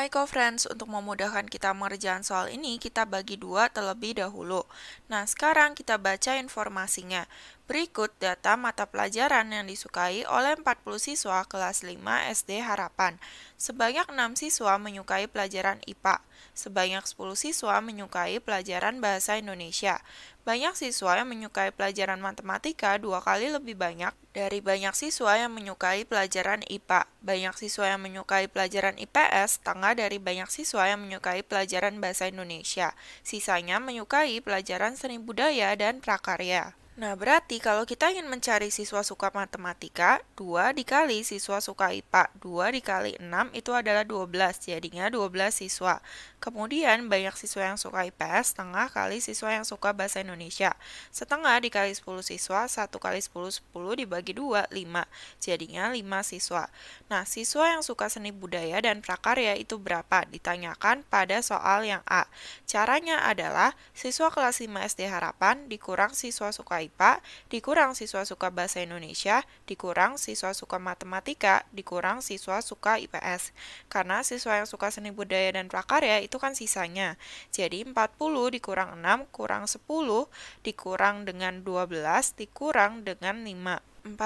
Hai co-friends, untuk memudahkan kita mengerjakan soal ini, kita bagi dua terlebih dahulu. Nah, sekarang kita baca informasinya. Berikut data mata pelajaran yang disukai oleh 40 siswa kelas 5 SD Harapan. Sebanyak 6 siswa menyukai pelajaran IPA, sebanyak 10 siswa menyukai pelajaran Bahasa Indonesia. Banyak siswa yang menyukai pelajaran matematika dua kali lebih banyak dari banyak siswa yang menyukai pelajaran IPA. Banyak siswa yang menyukai pelajaran IPS setengah dari banyak siswa yang menyukai pelajaran Bahasa Indonesia. Sisanya menyukai pelajaran seni budaya dan prakarya. Nah, berarti kalau kita ingin mencari siswa suka matematika, 2 dikali siswa suka IPA, 2 dikali 6 itu adalah 12, jadinya 12 siswa. Kemudian banyak siswa yang suka IPS, setengah kali siswa yang suka bahasa Indonesia. Setengah dikali 10 siswa, 1 kali 10, 10 dibagi 2, 5. Jadinya 5 siswa. Nah, siswa yang suka seni budaya dan prakarya itu berapa? Ditanyakan pada soal yang A. Caranya adalah siswa kelas 5 SD Harapan dikurang siswa suka IPA, dikurang siswa suka bahasa Indonesia, dikurang siswa suka matematika, dikurang siswa suka IPS. Karena siswa yang suka seni budaya dan prakarya itu kan sisanya. Jadi 40 dikurang 6 kurang 10 dikurang dengan 12 dikurang dengan 5. 40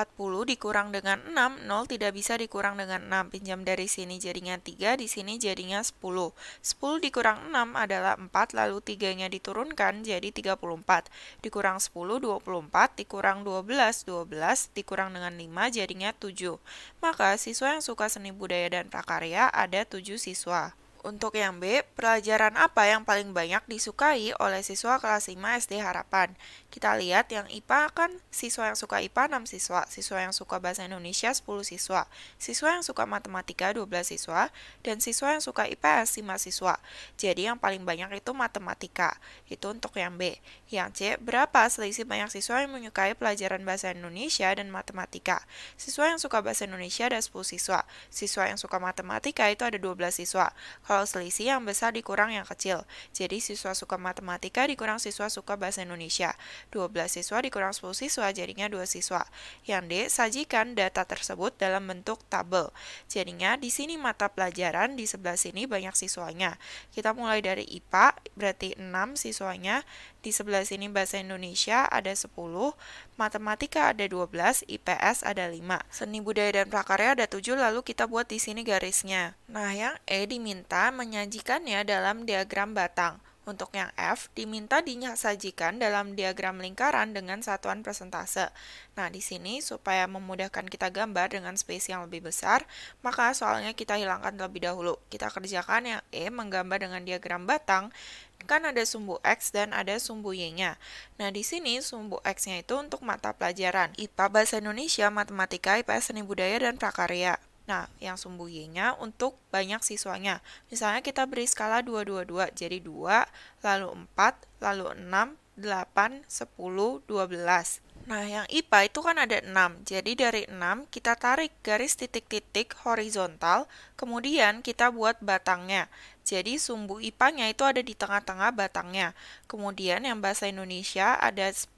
dikurang dengan 6, 0 tidak bisa dikurang dengan 6. Pinjam dari sini jadinya 3, di sini jadinya 10. 10 dikurang 6 adalah 4, lalu 3-nya diturunkan jadi 34. Dikurang 10, 24, dikurang 12, 12, dikurang dengan 5 jadinya 7. Maka siswa yang suka seni budaya dan prakarya ada 7 siswa. Untuk yang B, pelajaran apa yang paling banyak disukai oleh siswa kelas 5 SD Harapan? Kita lihat yang IPA kan siswa yang suka IPA 6 siswa, siswa yang suka bahasa Indonesia 10 siswa, siswa yang suka matematika 12 siswa, dan siswa yang suka IPS 5 siswa. Jadi yang paling banyak itu matematika. Itu untuk yang B. Yang C, berapa selisih banyak siswa yang menyukai pelajaran bahasa Indonesia dan matematika? Siswa yang suka bahasa Indonesia ada 10 siswa, siswa yang suka matematika itu ada 12 siswa. Kalau selisih yang besar dikurang yang kecil. Jadi siswa suka matematika dikurang siswa suka bahasa Indonesia. 12 siswa dikurang 10 siswa jadinya 2 siswa. Yang D, sajikan data tersebut dalam bentuk tabel. Jadinya di sini mata pelajaran, di sebelah sini banyak siswanya. Kita mulai dari IPA, berarti 6 siswanya. Di sebelah sini bahasa Indonesia ada 10, matematika ada 12, IPS ada 5. Seni budaya dan prakarya ada 7, lalu kita buat di sini garisnya. Nah, yang E diminta menyajikannya dalam diagram batang. Untuk yang F, diminta disajikan dalam diagram lingkaran dengan satuan persentase. Nah, di sini supaya memudahkan kita gambar dengan space yang lebih besar, maka soalnya kita hilangkan terlebih dahulu. Kita kerjakan yang E menggambar dengan diagram batang, kan ada sumbu X dan ada sumbu Y-nya. Nah, di sini sumbu X-nya itu untuk mata pelajaran IPA Bahasa Indonesia, Matematika, IPS Seni Budaya, dan Prakarya. Nah, yang sumbu Y-nya untuk banyak siswanya. Misalnya kita beri skala 222, jadi 2, lalu 4, lalu 6, 8, 10, 12. Nah, yang IPA itu kan ada 6. Jadi dari 6 kita tarik garis titik-titik horizontal, kemudian kita buat batangnya. Jadi sumbu ipangnya itu ada di tengah-tengah batangnya. Kemudian yang bahasa Indonesia ada 10,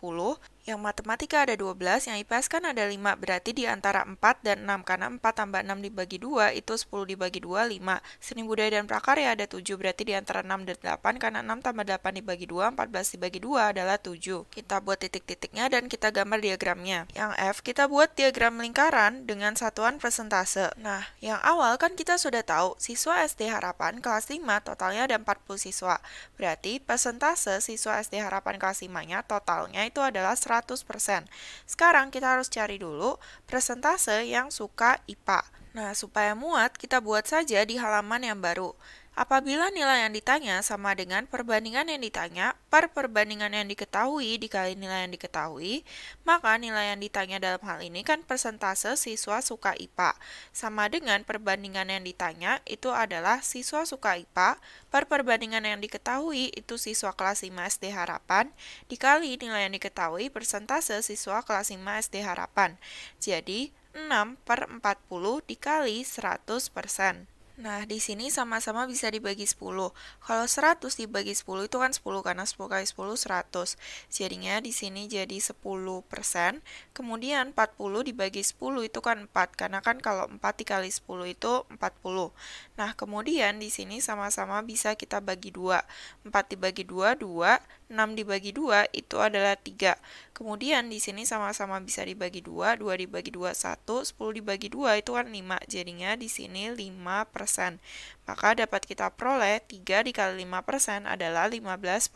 yang matematika ada 12, yang IPS kan ada 5. Berarti di antara 4 dan 6 karena 4 tambah 6 dibagi 2 itu 10 dibagi 2 5. Seni budaya dan prakarya ada 7 berarti di antara 6 dan 8 karena 6 tambah 8 dibagi 2 14 dibagi 2 adalah 7. Kita buat titik-titiknya dan kita gambar diagramnya. Yang F kita buat diagram lingkaran dengan satuan persentase. Nah, yang awal kan kita sudah tahu siswa SD Harapan kelas 3 5 totalnya ada 40 siswa. Berarti persentase siswa SD Harapan kelas 5-nya totalnya itu adalah 100%. Sekarang kita harus cari dulu persentase yang suka IPA. Nah, supaya muat, kita buat saja di halaman yang baru. Apabila nilai yang ditanya sama dengan perbandingan yang ditanya per perbandingan yang diketahui dikali nilai yang diketahui, maka nilai yang ditanya dalam hal ini kan persentase siswa suka IPA. Sama dengan perbandingan yang ditanya itu adalah siswa suka IPA per perbandingan yang diketahui itu siswa kelas 5 SD harapan dikali nilai yang diketahui persentase siswa kelas 5 SD harapan. Jadi 6 per 40 dikali 100 persen. Nah, di sini sama-sama bisa dibagi 10. Kalau 100 dibagi 10 itu kan 10 karena 10 kali 10 100. Jadinya di sini jadi 10%. Kemudian 40 dibagi 10 itu kan 4 karena kan kalau 4 dikali 10 itu 40. Nah, kemudian di sini sama-sama bisa kita bagi 2. 4 dibagi 2 2, 6 dibagi 2 itu adalah 3. Kemudian di sini sama-sama bisa dibagi 2, 2 dibagi 2 1, 10 dibagi 2 itu kan 5. Jadinya di sini 5%. Maka dapat kita peroleh 3 dikali 5 adalah 15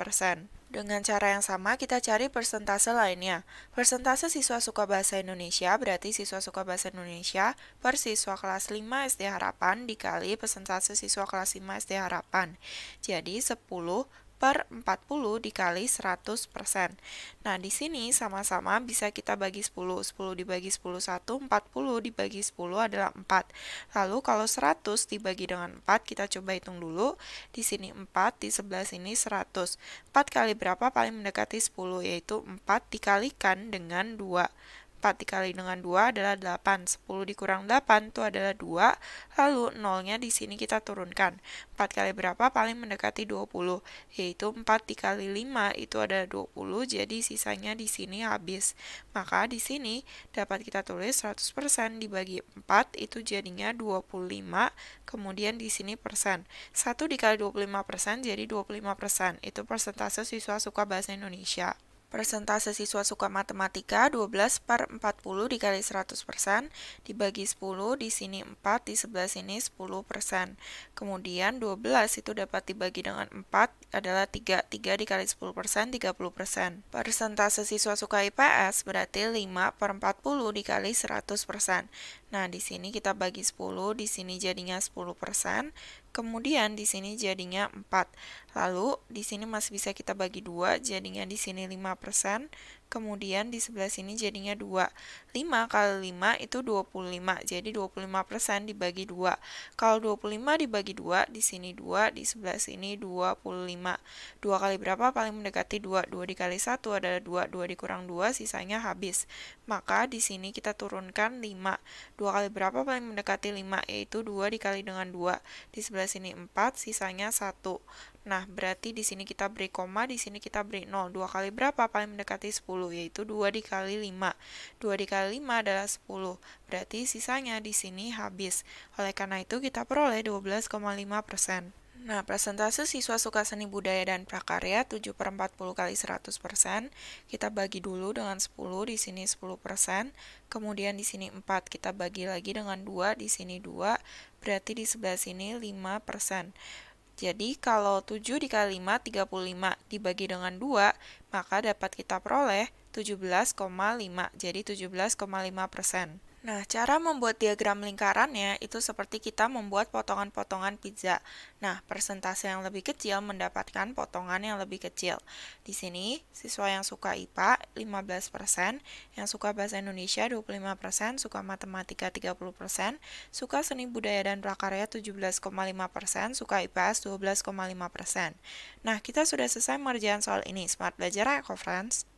Dengan cara yang sama, kita cari persentase lainnya. Persentase siswa suka bahasa Indonesia berarti siswa suka bahasa Indonesia per siswa kelas 5 SD Harapan dikali persentase siswa kelas 5 SD Harapan. Jadi 10 per 40 dikali 100%. Nah, di sini sama-sama bisa kita bagi 10. 10 dibagi 10 1, 40 dibagi 10 adalah 4. Lalu kalau 100 dibagi dengan 4, kita coba hitung dulu. Di sini 4, di sebelah sini 100. 4 kali berapa paling mendekati 10 yaitu 4 dikalikan dengan 2. 4 dikali dengan 2 adalah 8. 10 dikurang 8 itu adalah 2, lalu nolnya di sini kita turunkan. 4 kali berapa paling mendekati 20, yaitu 4 dikali 5 itu adalah 20, jadi sisanya di sini habis. Maka di sini dapat kita tulis 100% dibagi 4 itu jadinya 25, kemudian di sini persen. 1 dikali 25% jadi 25%, itu persentase siswa suka bahasa Indonesia. Persentase siswa suka matematika 12 per 40 dikali 100% dibagi 10, di sini 4, di sebelah sini 10%. Kemudian 12 itu dapat dibagi dengan 4 adalah 3, 3 dikali 10% 30%. Persentase siswa suka IPS berarti 5 per 40 dikali 100%. Nah, di sini kita bagi 10, di sini jadinya 10%, kemudian di sini jadinya 4. Lalu, di sini masih bisa kita bagi dua, jadinya di sini 5%, kemudian di sebelah sini jadinya 2. 5 kali 5 itu 25, jadi 25% dibagi 2. Kalau 25 dibagi 2, di sini 2, di sebelah sini 25. 2 kali berapa? Paling mendekati 2. 2 dikali 1 adalah 2, 2 dikurang 2, sisanya habis. Maka di sini kita turunkan 5. 2 kali berapa? Paling mendekati 5, yaitu 2 dikali dengan 2. Di sebelah sini 4, sisanya 1. Nah, berarti di sini kita beri koma, di sini kita beri 0. 2 kali berapa? Paling mendekati 10, yaitu 2 dikali 5. 2 dikali 5 adalah 10. Berarti sisanya di sini habis. Oleh karena itu, kita peroleh 12,5%. Nah, presentase siswa suka seni budaya dan prakarya 7 per 40 kali 100%. persen Kita bagi dulu dengan 10, di sini 10%. persen Kemudian di sini 4, kita bagi lagi dengan 2, di sini 2. Berarti di sebelah sini 5%. persen jadi kalau 7 dikali 5 35 dibagi dengan 2, maka dapat kita peroleh 17,5. Jadi 17,5 persen. Nah, cara membuat diagram lingkarannya itu seperti kita membuat potongan-potongan pizza. Nah, persentase yang lebih kecil mendapatkan potongan yang lebih kecil. Di sini, siswa yang suka IPA 15%, yang suka bahasa Indonesia 25%, suka matematika 30%, suka seni budaya dan prakarya 17,5%, suka IPS 12,5%. Nah, kita sudah selesai mengerjakan soal ini. Smart belajar ya, friends!